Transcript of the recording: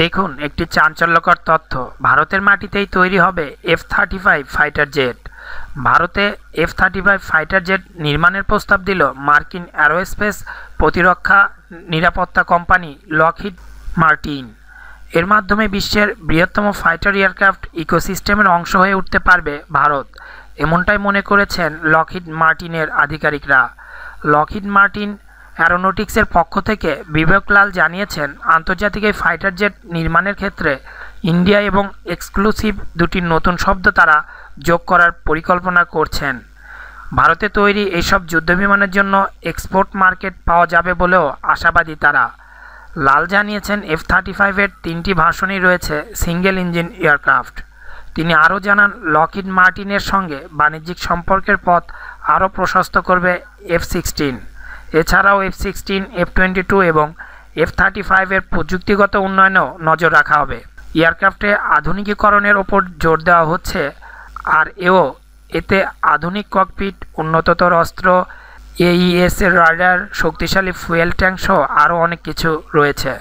দেখুন একটি চাঞ্চল্যকর তথ্য ভারতের মাটিতেই তৈরি হবে F thirty five fighter jet ভারতে F thirty five fighter jet নির্মাণের প্রস্তাব দিল মার্কিন অ্যারোস্পেস প্রতিরক্ষা নিরাপত্তা কোম্পানি লকহিড মার্টিন এর মাধ্যমে বিশ্বের বৃহত্তম ফাইটার এয়ারক্রাফট ইকোসিস্টেমের অংশ হয়ে উঠতে পারবে ভারত এমনটাই মনে করেছেন লকহিড মার্টিনের আধিকারিকরা লকহিড মার্টিন অ্যারোনটিক্সের পক্ষ থেকে বিবেক লাল জানিয়েছেন আন্তর্জাতিক এই ফাইটার জেট নির্মাণের ক্ষেত্রে ইন্ডিয়া এবং এক্সক্লুসিভ দুটি নতুন শব্দ তারা যোগ করার পরিকল্পনা করছেন ভারতে তৈরি এইসব যুদ্ধবিমানের জন্য এক্সপোর্ট মার্কেট পাওয়া যাবে বলেও আশাবাদী তারা লাল জানিয়েছেন এফ থার্টি ফাইভের তিনটি ভাষণই রয়েছে সিঙ্গেল ইঞ্জিন এয়ারক্রাফট তিনি আরও জানান লকিড মার্টিনের সঙ্গে বাণিজ্যিক সম্পর্কের পথ আরও প্রশস্ত করবে এফ সিক্সটিন এছাড়াও F sixteen F twenty two এবং এফ থার্টি ফাইভের প্রযুক্তিগত উন্নয়নেও নজর রাখা হবে এয়ারক্রাফ্টে আধুনিকীকরণের ওপর জোর দেওয়া হচ্ছে আর এও এতে আধুনিক ককপিট উন্নততর অস্ত্র এইএস e রাডার শক্তিশালী ফুয়েল ট্যাঙ্ক সহ আরও অনেক কিছু রয়েছে